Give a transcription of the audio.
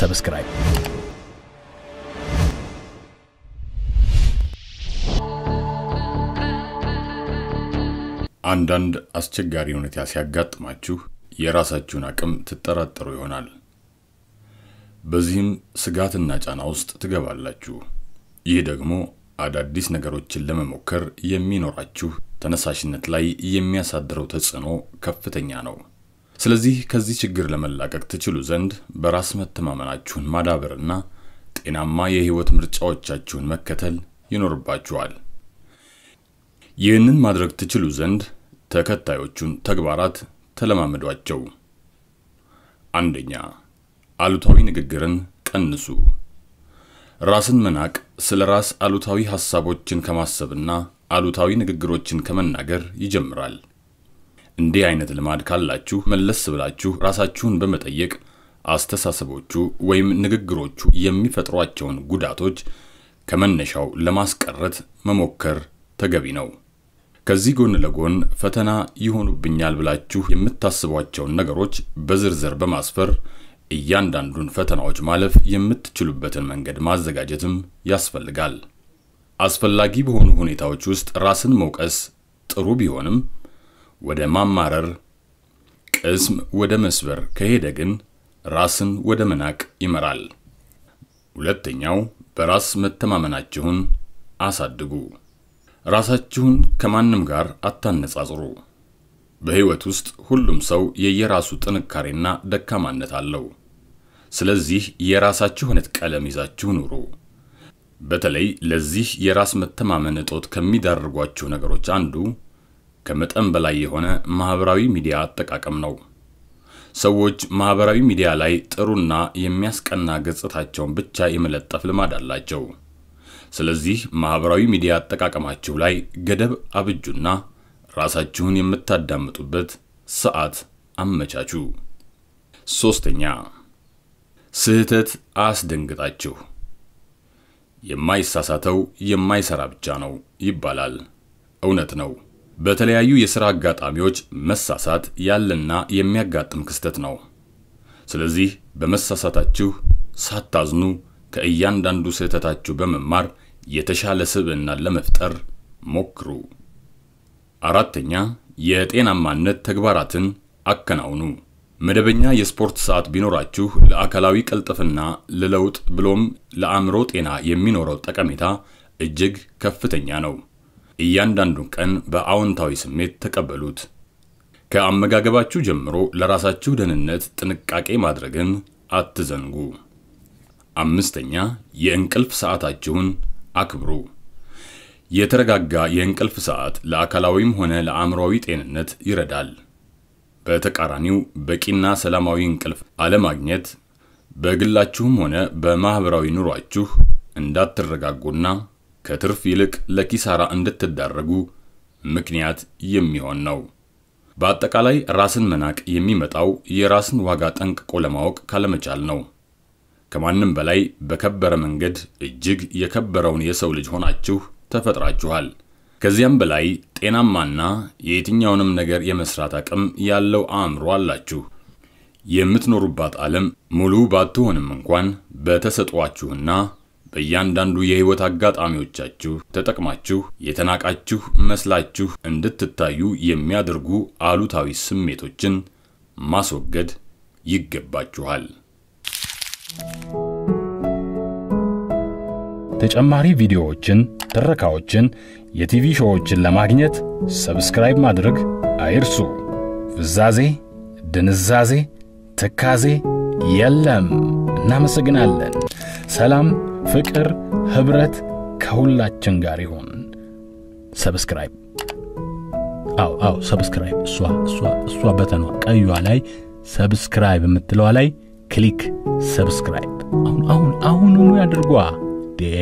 ሰብስክራይብ አንዳንድ አስቸጋሪ ሁኔታ ሲያጋጥማችሁ የራሳችሁን አቅም ትጠራጠሩ ይሆናል። በዚህም ስጋትና ጫና ውስጥ ትገባላችሁ። ይህ ደግሞ አዳዲስ ነገሮችን ለመሞከር የሚኖራችሁ ተነሳሽነት ላይ የሚያሳድረው ተጽዕኖ ከፍተኛ ነው። ስለዚህ ከዚህ ችግር ለመላቀቅ ትችሉ ዘንድ በራስ መተማመናችሁን ማዳበርና ጤናማ የህይወት ምርጫዎቻችሁን መከተል ይኖርባችኋል። ይህንን ማድረግ ትችሉ ዘንድ ተከታዮቹን ተግባራት ተለማመዷቸው። አንደኛ፣ አሉታዊ ንግግርን ቀንሱ። ራስን መናቅ ስለ ራስ አሉታዊ ሐሳቦችን ከማሰብና አሉታዊ ንግግሮችን ከመናገር ይጀምራል። እንዲህ አይነት ልማድ ካላችሁ መለስ ብላችሁ ራሳችሁን በመጠየቅ አስተሳሰቦቹ ወይም ንግግሮቹ የሚፈጥሯቸውን ጉዳቶች ከመነሻው ለማስቀረት መሞከር ተገቢ ነው። ከዚህ ጎን ለጎን ፈተና ይሆኑብኛል ብላችሁ የምታስቧቸውን ነገሮች በዝርዝር በማስፈር እያንዳንዱን ፈተናዎች ማለፍ የምትችሉበትን መንገድ ማዘጋጀትም ያስፈልጋል። አስፈላጊ በሆኑ ሁኔታዎች ውስጥ ራስን መውቀስ ጥሩ ቢሆንም ወደ ማማረር፣ ቅስም ወደ መስበር ከሄደ ግን ራስን ወደ መናቅ ይመራል። ሁለተኛው በራስ መተማመናችሁን አሳድጉ። ራሳችሁን ከማንም ጋር አታነጻጽሩ። በሕይወት ውስጥ ሁሉም ሰው የየራሱ ጥንካሬና ደካማነት አለው። ስለዚህ የራሳችሁ አይነት ቀለም ይዛችሁ ኑሩ። በተለይ ለዚህ የራስ መተማመን እጦት ከሚዳርጓችሁ ነገሮች አንዱ ከመጠን በላይ የሆነ ማህበራዊ ሚዲያ አጠቃቀም ነው። ሰዎች ማህበራዊ ሚዲያ ላይ ጥሩና የሚያስቀና ገጽታቸውን ብቻ የመለጠፍ ልማድ አላቸው። ስለዚህ ማህበራዊ ሚዲያ አጠቃቀማችሁ ላይ ገደብ አብጁና ራሳችሁን የምታዳምጡበት ሰዓት አመቻቹ። ሶስተኛ ስህተት አያስደንግጣችሁ። የማይሳሳተው የማይሰራ ብቻ ነው ይባላል። እውነት ነው። በተለያዩ የሥራ አጋጣሚዎች መሳሳት ያለና የሚያጋጥም ክስተት ነው። ስለዚህ በመሳሳታችሁ ሳታዝኑ ከእያንዳንዱ ስህተታችሁ በመማር የተሻለ ስብዕናን ለመፍጠር ሞክሩ። አራተኛ የጤናማነት ተግባራትን አከናውኑ። መደበኛ የስፖርት ሰዓት ቢኖራችሁ ለአካላዊ ቅልጥፍና፣ ለለውጥ ብሎም ለአእምሮ ጤና የሚኖረው ጠቀሜታ እጅግ ከፍተኛ ነው። እያንዳንዱን ቀን በአዎንታዊ ስሜት ተቀበሉት። ከአመጋገባችሁ ጀምሮ ለራሳችሁ ደህንነት ጥንቃቄ ማድረግን አትዘንጉ። አምስተኛ የእንቅልፍ ሰዓታችሁን አክብሩ። የተረጋጋ የእንቅልፍ ሰዓት ለአካላዊም ሆነ ለአእምሮዊ ጤንነት ይረዳል። በተቃራኒው በቂና ሰላማዊ እንቅልፍ አለማግኘት በግላችሁም ሆነ በማኅበራዊ ኑሯችሁ እንዳትረጋጉና ከትርፍ ይልቅ ለኪሳራ እንድትዳረጉ ምክንያት የሚሆን ነው። በአጠቃላይ ራስን መናቅ የሚመጣው የራስን ዋጋ ጠንቅቆ ለማወቅ ካለመቻል ነው። ከማንም በላይ በከበረ መንገድ እጅግ የከበረውን የሰው ልጅ ሆናችሁ ተፈጥራችኋል። ከዚያም በላይ ጤናማና የየትኛውንም ነገር የመስራት አቅም ያለው አእምሮ አላችሁ። የምትኖሩባት ዓለም ሙሉ ባትሆንም እንኳን በተሰጧችሁና በእያንዳንዱ የህይወት አጋጣሚዎቻችሁ ተጠቅማችሁ የተናቃችሁ መስላችሁ እንድትታዩ የሚያደርጉ አሉታዊ ስሜቶችን ማስወገድ ይገባችኋል። ተጨማሪ ቪዲዮዎችን፣ ትረካዎችን፣ የቲቪ ሾዎችን ለማግኘት ሰብስክራይብ ማድረግ አይርሱ። ፍዛዜ፣ ድንዛዜ፣ ትካዜ የለም። እናመሰግናለን። ሰላም ፍቅር፣ ኅብረት ከሁላችን ጋር ይሁን። ሰብስክራይብ አው አው ሰብስክራይብ እሷ እሷ እሷ በተኗ ቀዩዋ ላይ ሰብስክራይብ የምትለዋ ላይ ክሊክ ሰብስክራይብ አሁን አሁን አሁን ሁኑ ያድርጓ ዴ